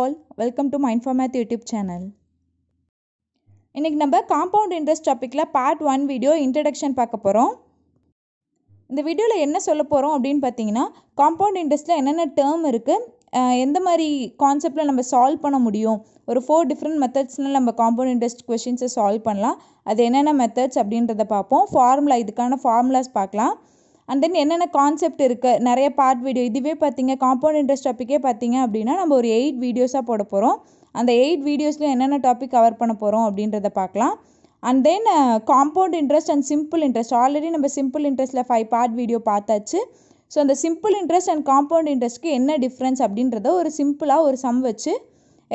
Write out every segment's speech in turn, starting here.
all welcome to mind for math YouTube channel இன்றைக்கி நம்ம compound interest டாப்பிக்கில் part one video introduction பார்க்க போகிறோம் இந்த வீடியோவில் என்ன சொல்ல போகிறோம் அப்படின்னு பார்த்தீங்கன்னா காம்பவுண்ட் இன்ட்ரெஸ்ட்டில் என்னென்ன டேர்ம் இருக்குது எந்த மாதிரி கான்செப்டில் நம்ம சால்வ் பண்ண முடியும் ஒரு ஃபோர் டிஃப்ரெண்ட் மெத்தட்ஸ்னால் நம்ம காம்பவுண்ட் இன்ட்ரெஸ்ட் கொஷின்ஸை சால்வ் பண்ணலாம் அது என்னென்ன மெத்தட்ஸ் அப்படின்றத பார்ப்போம் ஃபார்முலா இதுக்கான ஃபார்முலாஸ் பார்க்கலாம் அண்ட் தென் என்னென்ன கான்செப்ட் இருக்குது நிறைய பார்ட் வீடியோ இதுவே பார்த்தீங்க காம்பவுண்ட் இன்ட்ரெஸ்ட் டாப்பிக்கே பார்த்தீங்க அப்படின்னா நம்ம ஒரு எயிட் வீடியோஸாக போட போகிறோம் அந்த எயிட் வீடியோஸில் என்னென்ன டாபிக் கவர் பண்ண போகிறோம் அப்படின்றத பார்க்கலாம் and then compound interest and simple interest already நம்ம சிம்பிள் இன்ட்ரெஸ்ட்டில் ஃபைவ் பார்ட் வீடியோ பார்த்தாச்சு ஸோ அந்த சிம்பிள் இன்ட்ரெஸ்ட் அண்ட் காம்பவுண்ட் இன்ட்ரெஸ்ட்க்கு என்ன டிஃப்ரென்ஸ் அப்படின்றத ஒரு சிம்பிளாக ஒரு சம் வச்சு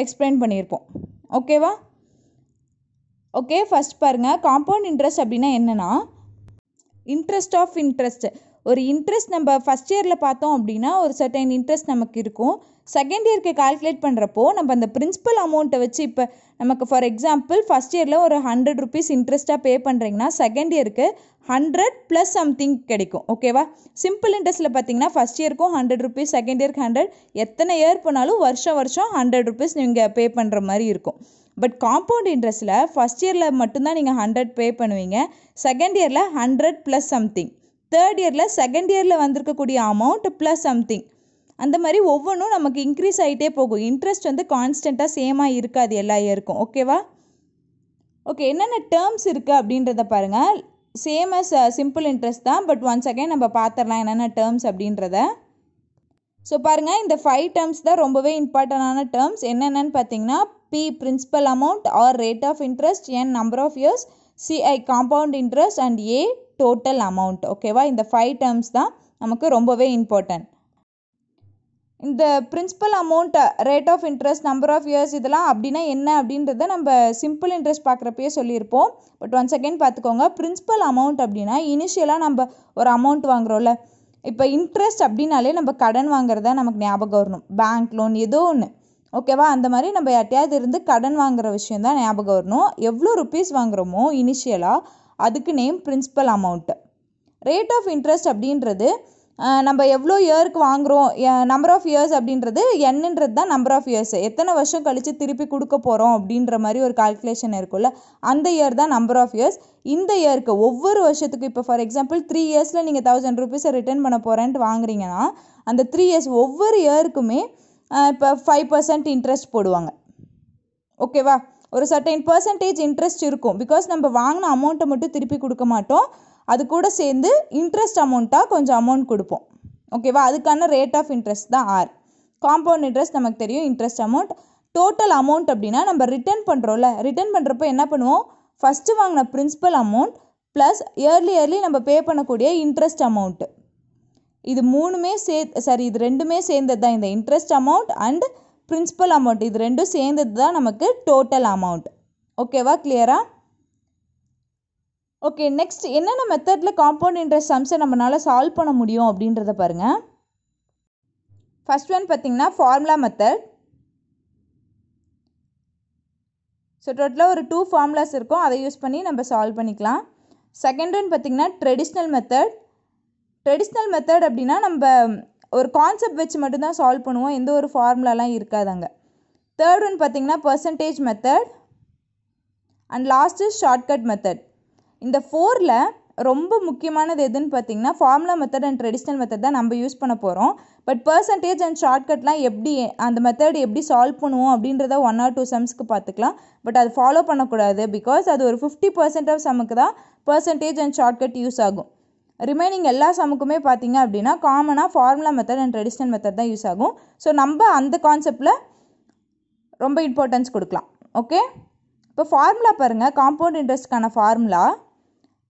எக்ஸ்பிளைன் பண்ணியிருப்போம் ஓகேவா ஓகே ஃபஸ்ட் பாருங்கள் காம்பவுண்ட் இன்ட்ரெஸ்ட் அப்படின்னா என்னென்னா இன்ட்ரெஸ்ட் ஆஃப் இன்ட்ரெஸ்ட் ஒரு இன்ட்ரெஸ்ட் நம்ம ஃபஸ்ட் இயரில் பார்த்தோம் அப்படின்னா ஒரு சர்டைன் இன்ட்ரெஸ்ட் நமக்கு இருக்கும் செகண்ட் இயருக்கு கால்குலேட் பண்ணுறப்போ நம்ம அந்த பிரின்சிபல் அமௌண்ட்டை வச்சு இப்போ நமக்கு ஃபார் எக்ஸாம்பிள் ஃபஸ்ட் இயரில் ஒரு ஹண்ட்ரட் ருபீஸ் இன்ட்ரெஸ்ட்டாக பே பண்ணுறீங்கன்னா செகண்ட் இயருக்கு ஹண்ட்ரட் ப்ளஸ் சம்திங் கிடைக்கும் ஓகேவா சிம்பிள் இன்ட்ரெஸ்ட்டில் பார்த்தீங்கன்னா ஃபஸ்ட் இயருக்கும் ஹண்ட்ரட் ருபீஸ் செகண்ட் இயருக்கு ஹண்ட்ரட் எத்தனை இயர் போனாலும் வருஷம் வருஷம் ஹண்ட்ரட் ருபீஸ் நீங்கள் பே பண்ணுற மாதிரி இருக்கும் பட் காம்பவுண்ட் இன்ட்ரெஸ்ட்டில் ஃபஸ்ட் இயரில் மட்டும்தான் நீங்கள் ஹண்ட்ரட் பே பண்ணுவீங்க செகண்ட் இயரில் ஹண்ட்ரட் ப்ளஸ் சம்திங் தேர்ட் இயரில் செகண்ட் இயரில் வந்திருக்கக்கூடிய அமௌண்ட் ப்ளஸ் சம்திங் அந்த மாதிரி ஒவ்வொன்றும் நமக்கு இன்க்ரீஸ் ஆகிட்டே போகும் இன்ட்ரெஸ்ட் வந்து கான்ஸ்டண்ட்டாக சேமாக இருக்காது எல்லா இயருக்கும் ஓகேவா ஓகே என்னென்ன டேர்ம்ஸ் இருக்குது அப்படின்றத பாருங்கள் சேம் அஸ் சிம்பிள் இன்ட்ரெஸ்ட் தான் பட் ஒன்ஸ் அகைன் நம்ம பார்த்துடலாம் என்னென்ன டேர்ம்ஸ் அப்படின்றத ஸோ பாருங்கள் இந்த ஃபைவ் டேர்ம்ஸ் தான் ரொம்பவே இம்பார்ட்டண்டான டேர்ம்ஸ் என்னென்னு பார்த்தீங்கன்னா P principal amount R rate of interest N number of years CI compound interest and A total amount ஓகேவா இந்த ஃபைவ் டேர்ம்ஸ் தான் நமக்கு ரொம்பவே இம்பார்ட்டன்ட் இந்த principal amount rate of interest number of years இதெல்லாம் அப்படின்னா என்ன அப்படின்றத நம்ம சிம்பிள் இன்ட்ரெஸ்ட் பார்க்குறப்பயே சொல்லியிருப்போம் பட் ஒன் செகண்ட் பார்த்துக்கோங்க பிரின்சிபல் அமௌண்ட் அப்படின்னா இனிஷியலாக நம்ம ஒரு அமௌண்ட் வாங்குகிறோம்ல இப்போ இன்ட்ரெஸ்ட் அப்படின்னாலே நம்ம கடன் வாங்குறதா நமக்கு ஞாபகம் வரணும் பேங்க் லோன் ஏதோ ஒன்று ஓகேவா அந்த மாதிரி நம்ம யார்ட்டையாவது இருந்து கடன் வாங்குற விஷயம் தான் ஞாபகம் வரணும் எவ்வளோ ருப்பீஸ் வாங்குகிறோமோ இனிஷியலாக அதுக்கு name principal amount rate of interest அப்படின்றது நம்ம எவ்வளோ இயருக்கு வாங்குகிறோம் நம்பர் ஆஃப் இயர்ஸ் அப்படின்றது என்னன்றது தான் நம்பர் ஆஃப் இயர்ஸ் எத்தனை வருஷம் கழித்து திருப்பி கொடுக்க போகிறோம் அப்படின்ற மாதிரி ஒரு கால்குலேஷன் இருக்கும்ல அந்த இயர் தான் நம்பர் ஆஃப் இயர்ஸ் இந்த இயருக்கு ஒவ்வொரு வருஷத்துக்கு இப்போ ஃபார் எக்ஸாம்பிள் த்ரீ இயர்ஸில் நீங்கள் தௌசண்ட் ருபீஸை ரிட்டர்ன் பண்ண போகிறேன்ட்டு வாங்குறீங்கன்னா அந்த த்ரீ இயர்ஸ் ஒவ்வொரு இயருக்குமே இப்போ ஃபைவ் பர்சன்ட் இன்ட்ரெஸ்ட் போடுவாங்க ஓகேவா ஒரு சர்டைன் பர்சன்டேஜ் இன்ட்ரெஸ்ட் இருக்கும் பிகாஸ் நம்ம வாங்கின அமௌண்ட்டை மட்டும் திருப்பி கொடுக்க மாட்டோம் அது கூட சேர்ந்து இன்ட்ரெஸ்ட் அமௌண்ட்டாக கொஞ்சம் அமௌண்ட் கொடுப்போம் ஓகேவா அதுக்கான ரேட் ஆஃப் இன்ட்ரெஸ்ட் தான் ஆர் காம்பவுண்ட் இன்ட்ரெஸ்ட் நமக்கு தெரியும் இன்ட்ரெஸ்ட் அமௌண்ட் டோட்டல் அமௌண்ட் அப்படின்னா நம்ம ரிட்டர்ன் பண்ணுறோம்ல ரிட்டர்ன் பண்ணுறப்ப என்ன பண்ணுவோம் ஃபஸ்ட்டு வாங்கின principal amount plus yearly yearly நம்ம பே பண்ணக்கூடிய இன்ட்ரெஸ்ட் அமௌண்ட்டு இது மூணுமே சே சாரி இது ரெண்டுமே சேர்ந்தது தான் இந்த interest amount and principal amount இது ரெண்டும் சேர்ந்தது தான் நமக்கு டோட்டல் அமௌண்ட் ஓகேவா கிளியரா ஓகே நெக்ஸ்ட் என்னென்ன மெத்தடில் காம்பவுண்ட் இன்ட்ரெஸ்ட் சம்ஸை நம்மளால் சால்வ் பண்ண முடியும் அப்படின்றத பாருங்கள் ஃபஸ்ட் ஒன் பார்த்திங்கன்னா ஃபார்முலா மெத்தட் ஸோ டோட்டலாக ஒரு டூ ஃபார்முலாஸ் இருக்கும் அதை யூஸ் பண்ணி நம்ம சால்வ் பண்ணிக்கலாம் செகண்ட் ஒன் பார்த்திங்கன்னா ட்ரெடிஷ்னல் மெத்தட் ட்ரெடிஷ்னல் மெத்தட் அப்படின்னா நம்ம ஒரு கான்செப்ட் வச்சு மட்டும்தான் சால்வ் பண்ணுவோம் எந்த ஒரு ஃபார்முலாலாம் இருக்காது அங்கே தேர்ட் ஒன் பார்த்திங்கன்னா percentage method and last shortcut method இந்த ஃபோரில் ரொம்ப முக்கியமானது எதுன்னு பார்த்தீங்கன்னா formula method and traditional method தான் நம்ம யூஸ் பண்ண போகிறோம் பட் பர்சன்டேஜ் அண்ட் ஷார்ட்கட்லாம் எப்படி அந்த மெத்தட் எப்படி சால்வ் பண்ணுவோம் அப்படின்றத ஒன் ஆர் டூ சம்ஸ்க்கு பார்த்துக்கலாம் பட் அது ஃபாலோ பண்ணக்கூடாது பிகாஸ் அது ஒரு ஃபிஃப்டி பர்சன்ட் ஆஃப் சம்முக்கு தான் பர்சன்டேஜ் அண்ட் ஷார்ட்கட் யூஸ் ஆகும் ரிமைனிங் எல்லா சமுக்குமே பார்த்திங்க அப்படின்னா காமனாக formula method and traditional method தான் யூஸ் ஆகும் ஸோ நம்ம அந்த கான்செப்டில் ரொம்ப இம்பார்ட்டன்ஸ் கொடுக்கலாம் ஓகே இப்போ ஃபார்முலா பாருங்கள் காம்பவுண்ட் இன்ட்ரெஸ்ட்க்கான formula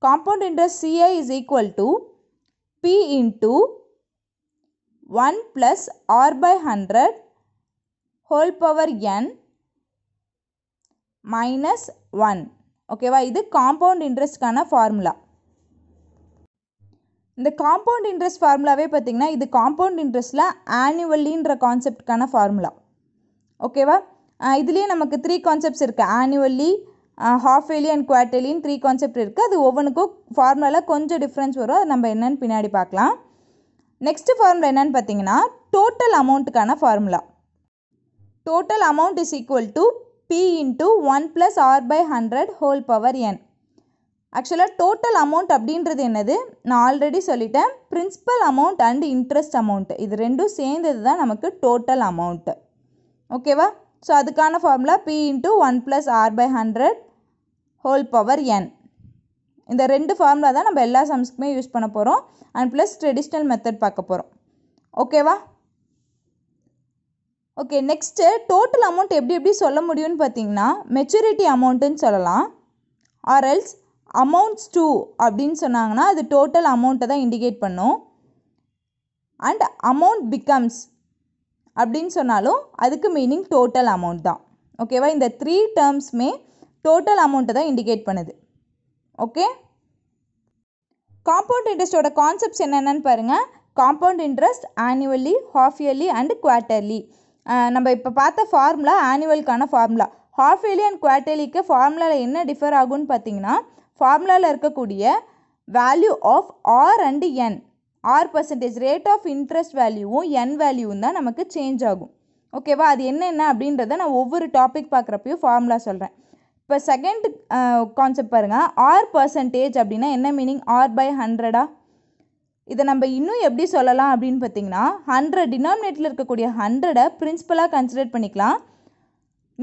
compound interest CI is equal to P into one plus R by hundred whole power N minus one ஓகேவா இது காம்பவுண்ட் இன்ட்ரெஸ்ட்க்கான ஃபார்முலா இந்த காம்பவுண்ட் இன்ட்ரெஸ்ட் ஃபார்முலாவே பார்த்தீங்கன்னா இது காம்பவுண்ட் இன்ட்ரெஸ்ட்டில் ஆனுவல்லின்ற கான்செப்டுக்கான ஃபார்முலா ஓகேவா இதுலேயே நமக்கு த்ரீ கான்செப்ட்ஸ் இருக்குது ஆனுவல்லி ஹாஃப் இயர்லி அண்ட் குவார்டர்லின்னு த்ரீ கான்செப்ட் இருக்குது அது ஒவ்வொன்றுக்கும் ஃபார்முலாவில் கொஞ்சம் டிஃப்ரென்ஸ் வரும் அது நம்ம என்னென்னு பின்னாடி பார்க்கலாம் நெக்ஸ்ட் ஃபார்முலா என்னென்னு பார்த்தீங்கன்னா டோட்டல் அமௌண்ட்டுக்கான formula total amount is equal to P into one plus R by hundred whole power N ஆக்சுவலாக டோட்டல் அமௌண்ட் அப்படின்றது என்னது நான் ஆல்ரெடி சொல்லிட்டேன் principal amount and interest amount இது ரெண்டும் சேர்ந்தது தான் நமக்கு டோட்டல் அமௌண்ட்டு ஓகேவா ஸோ அதுக்கான formula P into one plus R by hundred whole power N இந்த ரெண்டு ஃபார்முலா தான் நம்ம எல்லா சம்ஸ்க்குமே யூஸ் பண்ண போகிறோம் அண்ட் ப்ளஸ் ட்ரெடிஷ்னல் மெத்தட் பார்க்க போகிறோம் ஓகேவா ஓகே நெக்ஸ்ட்டு டோட்டல் அமௌண்ட் எப்படி எப்படி சொல்ல முடியும்னு பார்த்தீங்கன்னா மெச்சூரிட்டி அமௌண்ட்டுன்னு சொல்லலாம் ஆர் எல்ஸ் அமௌண்ட்ஸ் டூ அப்படின்னு சொன்னாங்கன்னா அது டோட்டல் அமௌண்ட்டை தான் இண்டிகேட் பண்ணும் அண்ட் அமௌண்ட் பிகம்ஸ் அப்படின்னு சொன்னாலும் அதுக்கு மீனிங் டோட்டல் அமௌண்ட் தான் ஓகேவா இந்த த்ரீ டேர்ம்ஸுமே டோட்டல் அமௌண்ட்டை தான் இண்டிகேட் பண்ணுது ஓகே காம்பவுண்ட் இன்ட்ரெஸ்ட்டோட கான்செப்ட்ஸ் என்னென்னு பாருங்கள் compound interest annually half yearly and quarterly நம்ம இப்போ பார்த்த ஃபார்முலா ஆனுவலுக்கான ஃபார்முலா ஹாஃப் இயர்லி அண்ட் குவார்ட்டர்லிக்கு ஃபார்முலாவில் என்ன டிஃபர் ஆகும்னு பார்த்தீங்கன்னா ஃபார்முலாவில் இருக்கக்கூடிய value of R and N R percentage rate of interest வேல்யூவும் என் வேல்யூவும் தான் நமக்கு சேஞ்ச் ஆகும் ஓகேவா அது என்னென்ன அப்படின்றத நான் ஒவ்வொரு டாபிக் பார்க்குறப்பையும் ஃபார்முலா சொல்கிறேன் இப்போ செகண்ட் கான்செப்ட் பாருங்கள் ஆர் பர்சன்டேஜ் அப்படின்னா என்ன மீனிங் ஆர் பை ஹண்ட்ரடா இதை நம்ம இன்னும் எப்படி சொல்லலாம் அப்படின்னு பார்த்தீங்கன்னா ஹண்ட்ரட் டினாமினேட்டில் இருக்கக்கூடிய ஹண்ட்ரடை பிரின்சிபலாக கன்சிடர் பண்ணிக்கலாம்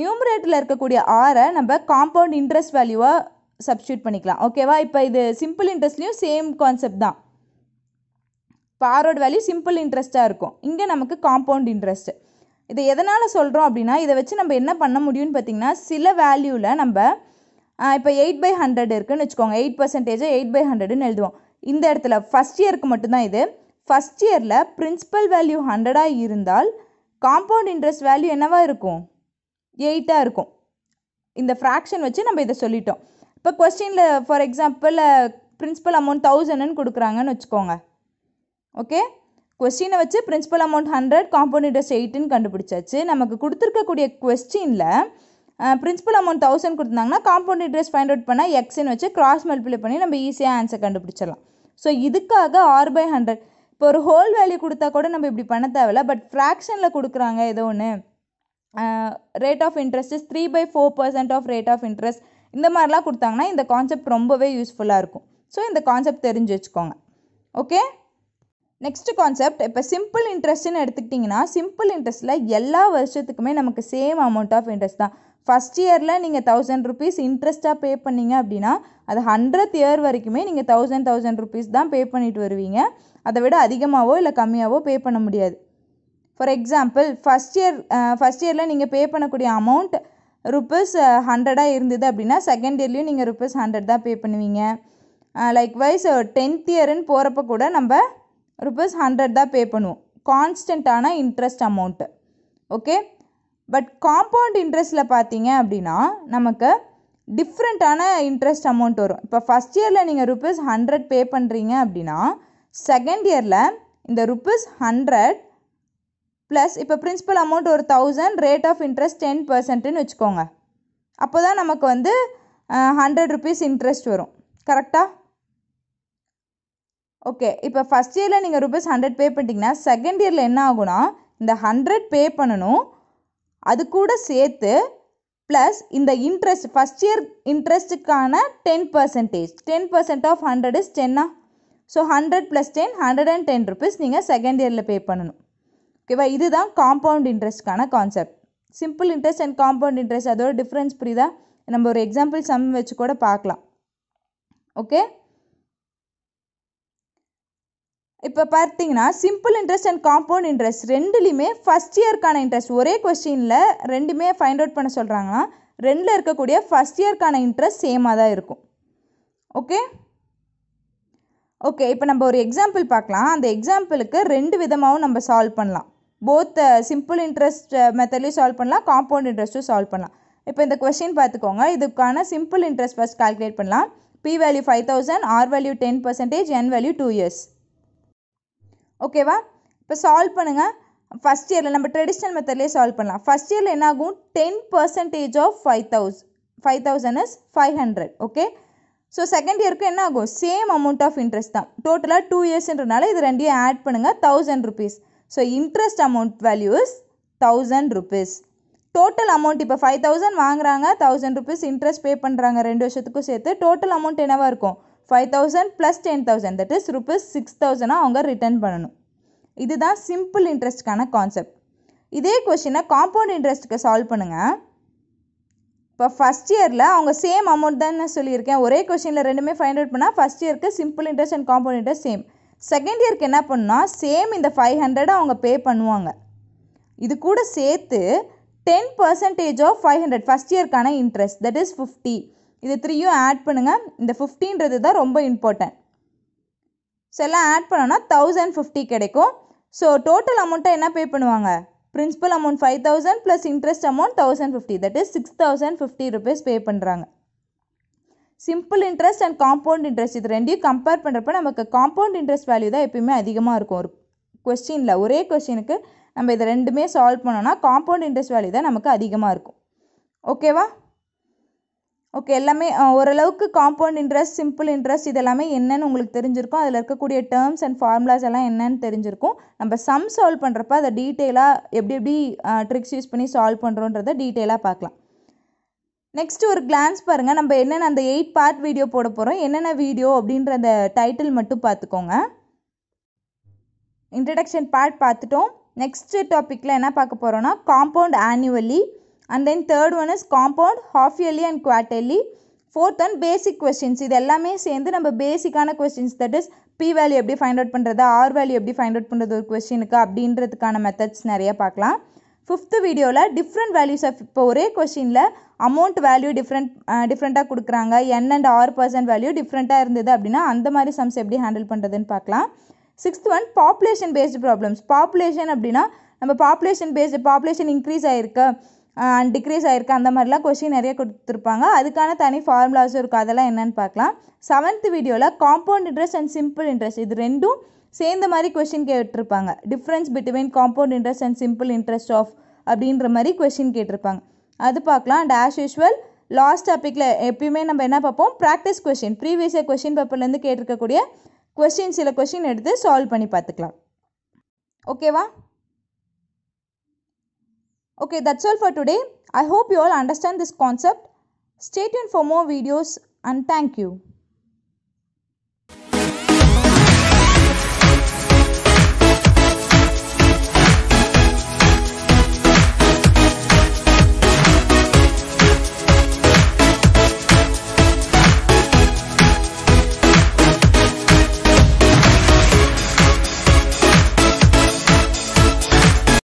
நியூமரேட்டில் இருக்கக்கூடிய ஆரை நம்ம காம்பவுண்ட் இன்ட்ரெஸ்ட் வேல்யூவாக சப்ஸ்டியூட் பண்ணிக்கலாம் ஓகேவா இப்போ இது சிம்பிள் இன்ட்ரெஸ்ட்லேயும் சேம் கான்செப்ட் தான் பாரோட வேல்யூ சிம்பிள் இன்ட்ரெஸ்ட்டாக இருக்கும் இங்கே நமக்கு காம்பவுண்ட் இன்ட்ரெஸ்ட் இதை எதனால் சொல்கிறோம் அப்படின்னா இதை வச்சு நம்ம என்ன பண்ண முடியும்னு பார்த்திங்கன்னா சில வேல்யூவில் நம்ம இப்போ எயிட் பை ஹண்ட்ரட் இருக்குதுன்னு வச்சுக்கோங்க எயிட் பர்சன்டேஜை எயிட் பை ஹண்ட்ரட்னு எழுதுவோம் இந்த இடத்துல ஃபஸ்ட் இயருக்கு மட்டும்தான் இது ஃபஸ்ட் இயரில் பிரின்சிபல் வேல்யூ ஹண்ட்ரடாக இருந்தால் காம்பவுண்ட் இன்ட்ரெஸ்ட் வேல்யூ என்னவாக இருக்கும் எயிட்டாக இருக்கும் இந்த ஃப்ராக்ஷன் வச்சு நம்ம இதை சொல்லிட்டோம் இப்போ கொஸ்டினில் ஃபார் எக்ஸாம்பிள் பிரின்ஸிபல் அமௌண்ட் தௌசண்ட்னு கொடுக்குறாங்கன்னு வச்சுக்கோங்க ஓகே கொஸ்டினை வச்சு principal amount hundred compound interest எயிட்டுன்னு கண்டுபிடிச்சாச்சு நமக்கு கொடுத்துருக்கக்கூடிய கொஸ்டினில் பிரின்ஸ்பல் அமௌண்ட் தௌசண்ட் கொடுத்தாங்கன்னா காம்பவுண்ட் இன்ட்ரெஸ்ட் ஃபைண்ட் அவுட் பண்ணால் எக்ஸ்ன்னு வச்சு கிராஸ் மல்டிப்ளை பண்ணி நம்ம ஈஸியாக ஆன்சர் கண்டுபிடிச்சிடலாம் ஸோ இதுக்காக ஆர் பை ஹண்ட்ரட் இப்போ ஒரு ஹோல் வேல்யூ கொடுத்தா கூட நம்ம இப்படி பண்ண தேவையில்ல பட் ஃப்ராக்ஷனில் கொடுக்குறாங்க ஏதோ ஒன்று rate of interest is three by four percent of rate of interest இந்த மாதிரிலாம் கொடுத்தாங்கன்னா இந்த கான்செப்ட் ரொம்பவே யூஸ்ஃபுல்லாக இருக்கும் ஸோ இந்த கான்செப்ட் தெரிஞ்சு வச்சுக்கோங்க ஓகே நெக்ஸ்ட் கான்செப்ட் இப்போ சிம்பிள் இன்ட்ரெஸ்ட்னு எடுத்துக்கிட்டிங்கன்னா சிம்பிள் இன்ட்ரெஸ்ட்டில் எல்லா வருஷத்துக்குமே நமக்கு சேம் அமௌண்ட் ஆஃப் இன்ட்ரெஸ்ட் தான் ஃபஸ்ட் இயரில் நீங்கள் தௌசண்ட் ருபீஸ் இன்ட்ரெஸ்ட்டாக பே பண்ணிங்க அப்படின்னா அது ஹண்ட்ரட் இயர் வரைக்குமே நீங்கள் தௌசண்ட் தௌசண்ட் ருபீஸ் தான் பே பண்ணிட்டு வருவீங்க அதை விட அதிகமாகவோ இல்லை கம்மியாகவோ பே பண்ண முடியாது for example first year first இயரில் நீங்கள் பே பண்ணக்கூடிய அமௌண்ட் ருப்பீஸ் ஹண்ட்ரடாக uh, இருந்தது அப்படின்னா செகண்ட் இயர்லேயும் நீங்கள் ருப்பீஸ் ஹண்ட்ரட் தான் பே பண்ணுவீங்க லைக் வைஸ் டென்த் இயருன்னு போகிறப்ப கூட நம்ம ருப்பீஸ் ஹண்ட்ரட் தான் பே பண்ணுவோம் கான்ஸ்டண்ட்டான interest amount okay but compound இன்ட்ரெஸ்ட்டில் பார்த்தீங்க அப்படின்னா நமக்கு டிஃப்ரெண்ட்டான இன்ட்ரெஸ்ட் அமௌண்ட் வரும் இப்போ ஃபஸ்ட் இயரில் நீங்கள் ருப்பீஸ் ஹண்ட்ரட் பே பண்ணுறீங்க அப்படின்னா செகண்ட் இயரில் இந்த ருப்பீஸ் ஹண்ட்ரட் ப்ளஸ் இப்போ பிரின்ஸிபல் அமௌண்ட் ஒரு thousand rate of interest ten பர்சன்ட்டுன்னு வச்சுக்கோங்க அப்போ தான் நமக்கு வந்து ஹண்ட்ரட் ருபீஸ் இன்ட்ரெஸ்ட் வரும் கரெக்டாக ஓகே இப்போ ஃபஸ்ட் இயரில் நீங்கள் ருபீஸ் ஹண்ட்ரட் பே பண்ணிட்டீங்கன்னா செகண்ட் இயரில் என்ன ஆகுனா இந்த ஹண்ட்ரட் பே பண்ணணும் அது கூட சேர்த்து ப்ளஸ் இந்த இன்ட்ரெஸ்ட் ஃபஸ்ட் இயர் இன்ட்ரெஸ்ட்டுக்கான ten percentage ten percent of hundred is டென்னா so hundred plus ten hundred and ten rupees நீங்கள் செகண்ட் இயரில் பே பண்ணணும் ஓகேவா இதுதான் காம்பவுண்ட் இன்ட்ரெஸ்ட்கான concept simple interest and compound interest அதோட டிஃப்ரென்ஸ் புரியுதா நம்ம ஒரு எக்ஸாம்பிள் சம் வச்சு கூட பார்க்கலாம் ஓகே இப்போ பார்த்தீங்கன்னா simple interest and compound interest ரெண்டுலேயுமே ஃபஸ்ட் இயர்க்கான இன்ட்ரெஸ்ட் ஒரே கொஸ்டினில் ரெண்டுமே ஃபைண்ட் அவுட் பண்ண சொல்கிறாங்கன்னா ரெண்டில் இருக்கக்கூடிய ஃபஸ்ட் இயர்க்கான இன்ட்ரெஸ்ட் சேமாக தான் இருக்கும் ஓகே ஓகே இப்போ நம்ம ஒரு எக்ஸாம்பிள் பார்க்கலாம் அந்த எக்ஸாம்பிளுக்கு ரெண்டு விதமாகவும் நம்ம சால்வ் பண்ணலாம் போத் சிம்பிள் இன்ட்ரெஸ்ட் மெத்தட்லேயும் சால்வ் பண்ணலாம் காம்பவுண்ட் இன்ட்ரெஸ்ட்டும் சால்வ் பண்ணலாம் இப்போ இந்த கொஷின் பார்த்துக்கோங்க இதுக்கான சிம்பிள் இன்ட்ரெஸ்ட் ஃபஸ்ட் கால்குலேட் பண்ணலாம் P value five thousand R value ten percentage N value two years ஓகேவா இப்போ சால்வ் பண்ணுங்கள் ஃபஸ்ட் இயரில் நம்ம ட்ரெடிஷ்னல் மெத்தட்லேயே சால்வ் பண்ணலாம் ஃபஸ்ட் இயரில் என்ன ஆகும் ten percentage of five thousand five thousand is five hundred okay so second இயருக்கு என்ன ஆகும் சேம் அமௌண்ட் ஆஃப் இன்ட்ரெஸ்ட் தான் டோட்டலாக டூ இயர்ஸ்ன்றனால இது ரெண்டையும் ஆட் பண்ணுங்கள் thousand rupees so interest amount values thousand rupees total amount இப்போ ஃபைவ் தௌசண்ட் வாங்குறாங்க தௌசண்ட் ருபீஸ் இன்ட்ரெஸ்ட் பே பண்ணுறாங்க ரெண்டு வருஷத்துக்கும் சேர்த்து டோட்டல் அமௌண்ட் என்னவாக இருக்கும் five thousand plus ten thousand that is rupees six தௌசண்டாக அவங்க ரிட்டர்ன் பண்ணணும் இதுதான் சிம்பிள் இன்ட்ரெஸ்ட்கான கான்செப்ட் இதே கொஷினை காம்பவுண்ட் இன்ட்ரெஸ்ட்டுக்கு சால்வ் பண்ணுங்கள் இப்போ ஃபஸ்ட் இயரில் அவங்க சேம் அமௌண்ட் தான் நான் சொல்லியிருக்கேன் ஒரே கொஷினில் ரெண்டுமே ஃபைண்ட் அவுட் பண்ணால் ஃபஸ்ட் இயருக்கு simple interest and compound interest same second இயருக்கு என்ன பண்ணால் சேம் இந்த ஃபைவ் ஹண்ட்ரடை அவங்க பே பண்ணுவாங்க இது கூட சேர்த்து ten percentage of five hundred first இயர்க்கான இன்ட்ரெஸ்ட் தட் இஸ் ஃபிஃப்டி இது த்ரீயும் ஆட் பண்ணுங்கள் இந்த ஃபிஃப்டின்றது தான் ரொம்ப இம்பார்ட்டன்ட் ஸோ எல்லாம் ஆட் பண்ணோன்னா தௌசண்ட் ஃபிஃப்டி கிடைக்கும் ஸோ டோட்டல் அமௌண்ட்டை என்ன பே பண்ணுவாங்க principal amount five thousand plus interest amount thousand fifty that is six thousand fifty rupees pay பண்ணுறாங்க simple interest and compound interest இது ரெண்டையும் கம்பேர் பண்ணுறப்ப நமக்கு காம்பவுண்ட் இன்ட்ரெஸ்ட் வேல்யூ தான் எப்பயுமே அதிகமாக இருக்கும் ஒரு கொஸ்டினில் ஒரே கொஸ்டினுக்கு நம்ம இதை ரெண்டுமே சால்வ் பண்ணோன்னா காம்பவுண்ட் இன்ட்ரெஸ்ட் வேல்யூ தான் நமக்கு அதிகமாக இருக்கும் ஓகேவா ஓகே எல்லாமே ஓரளவுக்கு காம்பவுண்ட் இன்ட்ரெஸ்ட் சிம்பிள் இன்ட்ரெஸ்ட் இது எல்லாமே என்னென்னு உங்களுக்கு தெரிஞ்சிருக்கும் அதில் இருக்கக்கூடிய டேர்ம்ஸ் அண்ட் ஃபார்முலாஸ் எல்லாம் என்னென்னு தெரிஞ்சிருக்கும் நம்ம சம் சால்வ் பண்ணுறப்ப அதை டீட்டெயிலாக எப்படி எப்படி ட்ரிக்ஸ் யூஸ் பண்ணி சால்வ் பண்ணுறோன்றதை டீட்டெயிலாக பார்க்கலாம் நெக்ஸ்ட் ஒரு கிளான்ஸ் பாருங்கள் நம்ம என்னென்ன அந்த எயிட் பார்ட் வீடியோ போட போகிறோம் என்னென்ன வீடியோ அப்படின்ற அந்த டைட்டில் மட்டும் பார்த்துக்கோங்க இன்ட்ரடக்ஷன் பார்ட் பார்த்துட்டோம் நெக்ஸ்ட் டாப்பிக்கில் என்ன பார்க்க போகிறோன்னா compound annually and then third one is compound half yearly and quarterly fourth one basic questions இது எல்லாமே சேர்ந்து நம்ம பேசிக்கான questions that is P value எப்படி ஃபைண்ட் அவுட் பண்ணுறது ஆர் வேல்யூ எப்படி ஃபைண்ட் அவுட் பண்ணுறது ஒரு கொஸ்டினுக்கு அப்படின்றதுக்கான மெத்தட்ஸ் நிறையா பார்க்கலாம் ஃபிஃப்த்து வீடியோவில் டிஃப்ரெண்ட் ஆஃப் இப்போ ஒரே கொஷினில் அமௌண்ட் வேல்யூ டிஃப்ரெண்ட் டிஃப்ரெண்ட்டாக கொடுக்குறாங்க N and R percent value டிஃப்ரெண்ட்டாக இருந்தது அப்படின்னா அந்த மாதிரி சம்ஸ் எப்படி ஹேண்டில் பண்ணுறதுன்னு பார்க்கலாம் sixth one population based problems population அப்படின்னா நம்ம பாப்புலேஷன் பேஸ்டு பாப்புலேஷன் இன்க்ரீஸ் ஆகிருக்கு அண்ட் டிக்ரீஸ் ஆகிருக்கு அந்த மாதிரிலாம் கொஷின் நிறைய கொடுத்துருப்பாங்க அதுக்கான தனி ஃபார்முலாஸும் இருக்கும் அதெல்லாம் என்னென்னு பார்க்கலாம் செவன்த் வீடியோவில் compound interest and simple interest இது ரெண்டும் சேர்ந்த மாதிரி கொஷின் கேட்டிருப்பாங்க difference between compound interest and simple interest of அப்படின்ற மாதிரி கொஷின் கேட்டிருப்பாங்க அது பார்க்கலாம் அண்ட் ஆஸ் யூஷுவல் லாஸ்ட் டாப்பிக்கில் எப்பயுமே நம்ம என்ன பார்ப்போம் ப்ராக்டிஸ் கொஷின் ப்ரீவியஸ் கொஷின் பேப்பர்லேருந்து கேட்டிருக்கக்கூடிய கொஷின் சில கொஷின் எடுத்து சால்வ் பண்ணி பார்த்துக்கலாம் ஓகேவா okay that's all for today I hope you all understand this concept in for more videos and thank you